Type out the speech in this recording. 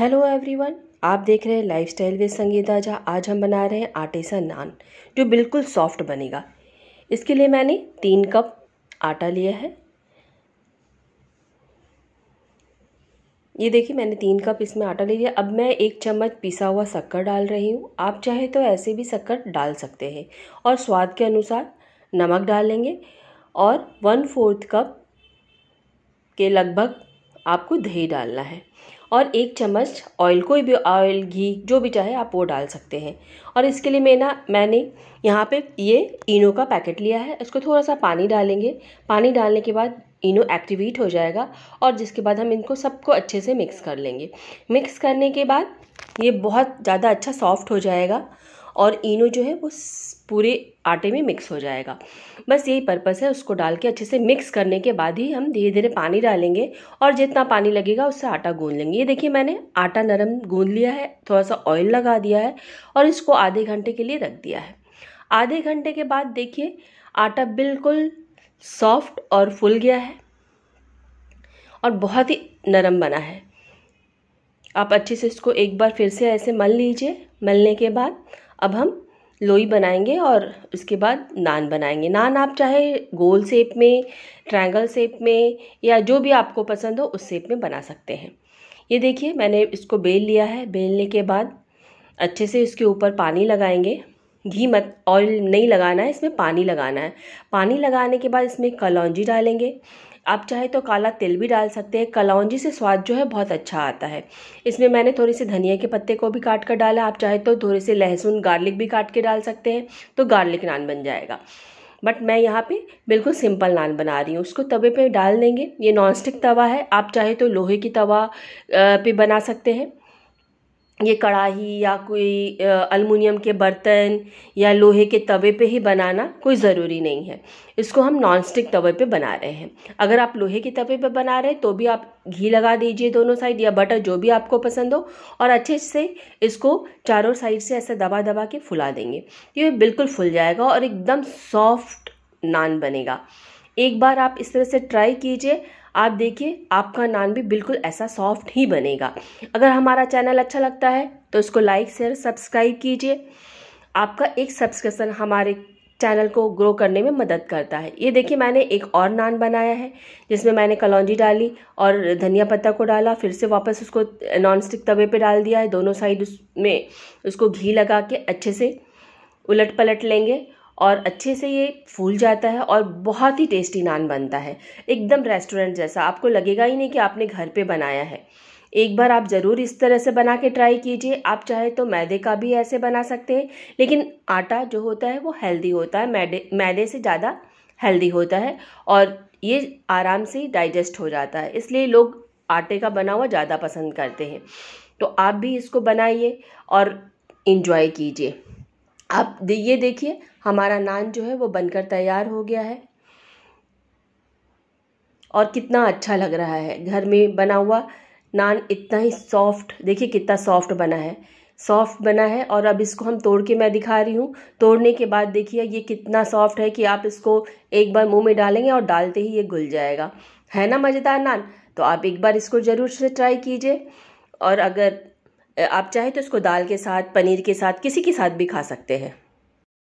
hello everyone आप देख रहे हैं लाइफ स्टाइल विद संगीता जहाँ आज हम बना रहे हैं आटे सा नान जो बिल्कुल सॉफ्ट बनेगा इसके लिए मैंने तीन कप आटा लिया है ये देखिए मैंने तीन कप इसमें आटा ले लिया अब मैं एक चम्मच पिसा हुआ शक्कर डाल रही हूँ आप चाहे तो ऐसे भी शक्कर डाल सकते हैं और स्वाद के अनुसार नमक डालेंगे और वन फोर्थ कप के लगभग आपको दही डालना है और एक चम्मच ऑयल कोई भी ऑयल घी जो भी चाहे आप वो डाल सकते हैं और इसके लिए मैं ना मैंने यहाँ पे ये इनो का पैकेट लिया है इसको थोड़ा सा पानी डालेंगे पानी डालने के बाद इनो एक्टिवेट हो जाएगा और जिसके बाद हम इनको सबको अच्छे से मिक्स कर लेंगे मिक्स करने के बाद ये बहुत ज़्यादा अच्छा सॉफ्ट हो जाएगा और इनो जो है वो पूरे आटे में मिक्स हो जाएगा बस यही पर्पस है उसको डाल के अच्छे से मिक्स करने के बाद ही हम धीरे धीरे पानी डालेंगे और जितना पानी लगेगा उससे आटा गूंद लेंगे ये देखिए मैंने आटा नरम गूंद लिया है थोड़ा सा ऑयल लगा दिया है और इसको आधे घंटे के लिए रख दिया है आधे घंटे के बाद देखिए आटा बिल्कुल सॉफ्ट और फुल गया है और बहुत ही नरम बना है आप अच्छे से इसको एक बार फिर से ऐसे मल लीजिए मलने के बाद अब हम लोई बनाएंगे और उसके बाद नान बनाएंगे नान आप चाहे गोल सेप में ट्रायंगल सेप में या जो भी आपको पसंद हो उस सेप में बना सकते हैं ये देखिए मैंने इसको बेल लिया है बेलने के बाद अच्छे से इसके ऊपर पानी लगाएंगे घी मत ऑयल नहीं लगाना है इसमें पानी लगाना है पानी लगाने के बाद इसमें कलौजी डालेंगे आप चाहे तो काला तिल भी डाल सकते हैं कलौंजी से स्वाद जो है बहुत अच्छा आता है इसमें मैंने थोड़े से धनिया के पत्ते को भी काट कर डाला आप चाहे तो थोड़े से लहसुन गार्लिक भी काट के डाल सकते हैं तो गार्लिक नान बन जाएगा बट मैं यहाँ पे बिल्कुल सिंपल नान बना रही हूँ उसको तवे पे डाल देंगे ये नॉनस्टिक तवा है आप चाहे तो लोहे की तवा पे बना सकते हैं ये कड़ाही या कोई अलमुनियम के बर्तन या लोहे के तवे पे ही बनाना कोई ज़रूरी नहीं है इसको हम नॉन स्टिक तवे पे बना रहे हैं अगर आप लोहे के तवे पे बना रहे हैं तो भी आप घी लगा दीजिए दोनों साइड या बटर जो भी आपको पसंद हो और अच्छे से इसको चारों साइड से ऐसे दबा दबा के फुला देंगे ये बिल्कुल फुल जाएगा और एकदम सॉफ्ट नान बनेगा एक बार आप इस तरह से ट्राई कीजिए आप देखिए आपका नान भी बिल्कुल ऐसा सॉफ्ट ही बनेगा अगर हमारा चैनल अच्छा लगता है तो इसको लाइक शेयर सब्सक्राइब कीजिए आपका एक सब्सक्रिप्शन हमारे चैनल को ग्रो करने में मदद करता है ये देखिए मैंने एक और नान बनाया है जिसमें मैंने कलौजी डाली और धनिया पत्ता को डाला फिर से वापस उसको नॉन स्टिक तवे पे डाल दिया है दोनों साइड उसमें उसको घी लगा के अच्छे से उलट पलट लेंगे और अच्छे से ये फूल जाता है और बहुत ही टेस्टी नान बनता है एकदम रेस्टोरेंट जैसा आपको लगेगा ही नहीं कि आपने घर पे बनाया है एक बार आप ज़रूर इस तरह से बना के ट्राई कीजिए आप चाहे तो मैदे का भी ऐसे बना सकते हैं लेकिन आटा जो होता है वो हेल्दी होता है मैदे मैदे से ज़्यादा हेल्दी होता है और ये आराम से डाइजेस्ट हो जाता है इसलिए लोग आटे का बना हुआ ज़्यादा पसंद करते हैं तो आप भी इसको बनाइए और इन्जॉय कीजिए आप ये देखिए हमारा नान जो है वो बनकर तैयार हो गया है और कितना अच्छा लग रहा है घर में बना हुआ नान इतना ही सॉफ्ट देखिए कितना सॉफ्ट बना है सॉफ्ट बना है और अब इसको हम तोड़ के मैं दिखा रही हूँ तोड़ने के बाद देखिए ये कितना सॉफ्ट है कि आप इसको एक बार मुंह में डालेंगे और डालते ही ये घुल जाएगा है ना मज़ेदार नान तो आप एक बार इसको ज़रूर से ट्राई कीजिए और अगर आप चाहें तो इसको दाल के साथ पनीर के साथ किसी के साथ भी खा सकते हैं